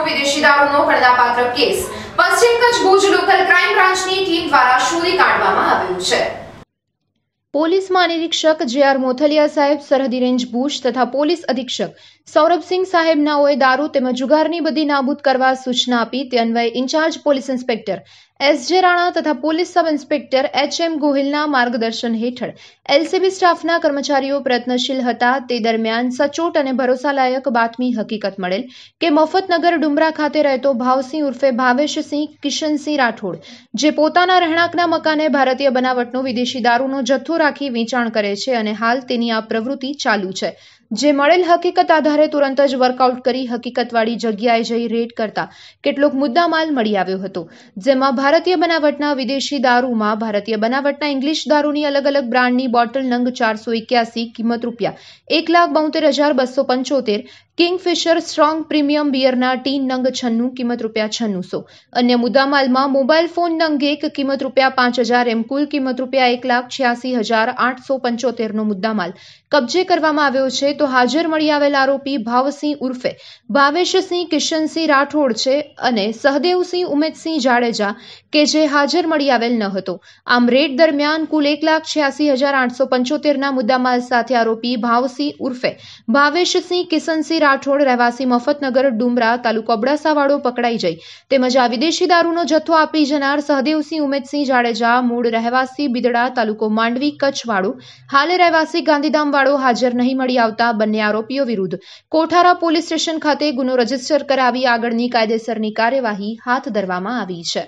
kilo વિદેશી દારૂનો પડદાપાત્ર કેસ પશ્ચિમ કચ્છ ભુજ લોકલ ક્રાઇમ બ્રાન્ચની ટીમ દ્વારા શોધી કાઢવામાં આવ્યો છે પોલીસ મહાનિરીક્ષક જે આર મોથલિયા સાહેબ સરહદી રેન્જ ભુજ તથા પોલીસ અધિક્ષક સૌરભસિંહ સાહેબનાઓએ દારૂ તેમજ જુગારની બધી નાબૂદ કરવા સૂચના આપી તે અન્વયે in charge police inspector SJ Rana તથા police sub inspector H M ગોહિલના માર્ગદર્શન હેઠળ એલસીબી સ્ટાફના કર્મચારીઓ પ્રયત્નશીલ હતા તે દરમિયાન સચોટ અને ભરોસાલાયક બાતમી હકીકત મળેલ કે મફતનગર ડુમરા ખાતે રહેતો ભાવસિંહ ઉર્ફે ભાવેશસિંહ કિશનસિંહ રાઠોડ જે પોતાના રહેણાંકના મકાને ભારતીય બનાવટનો વિદેશી દારૂનો જથ્થો રાખી વેચાણ કરે છે અને હાલ તેની આ પ્રવૃત્તિ ચાલુ છે જે મળેલ હકીકત આધારે તુરંત જ વર્કઆઉટ કરી હકીકતવાળી જગ્યાએ જઈ રેડ કરતા કેટલોક મુદ્દામાલ મળી આવ્યો હતો જેમાં ભારતીય બનાવટના વિદેશી દારૂમાં ભારતીય બનાવટના ઇંગ્લિશ દારૂની અલગ અલગ બ્રાન્ડની બોટલ નંગ ચારસો એક્યાસી કિંમત રૂપિયા એક લાખ બોતેર હજાર બસો પંચોતેર કિંગફિશર સ્ટ્રોંગ પ્રીમિયમ બિયરના ટીન નંગ છન્નું કિંમત રૂપિયા છન્નુંસો અન્ય મુદ્દામાલમાં મોબાઈલ ફોન નંગ એક કિંમત રૂપિયા પાંચ હજાર એમ કુલ કિંમત રૂપિયા એક લાખ છ્યાસી હજાર આઠસો પંચોતેરનો મુદ્દામાલ કબજે કરવામાં આવ્યો છે તો હાજર મળી આવેલ આરોપી ભાવસિંહ ઉર્ફે ભાવેશસિંહ કિશનસિંહ રાઠોડ છે અને સહદેવસિંહ ઉમેદસિંહ જાડેજા કે જે હાજર મળી આવેલ ન હતો આમ રેડ દરમિયાન કુલ એક લાખ છ્યાસી હજાર આઠસો પંચોતેરના મુદ્દામાલ સાથે આરોપી ભાવસિંહ ઉર્ફે ભાવેશસિંહ કિશનસિંહ રાઠોડ રહેવાસી મફતનગર ડુમરા તાલુકો અબડાસાવાળો પકડાઈ જઈ તેમજ આ વિદેશી દારૂનો જથ્થો આપી જનાર સહદેવસિંહ ઉમેદસિંહ જાડેજા મૂળ રહેવાસી બિદડા તાલુકો માંડવી કચ્છવાળો હાલે રહેવાસી ગાંધીધામવાળો હાજર નહીં મળી આવતા કરતા બંને આરોપીઓ વિરુદ્ધ કોઠારા પોલીસ સ્ટેશન ખાતે ગુનો રજીસ્ટર કરાવી આગળની કાયદેસરની કાર્યવાહી હાથ ધરવામાં આવી છે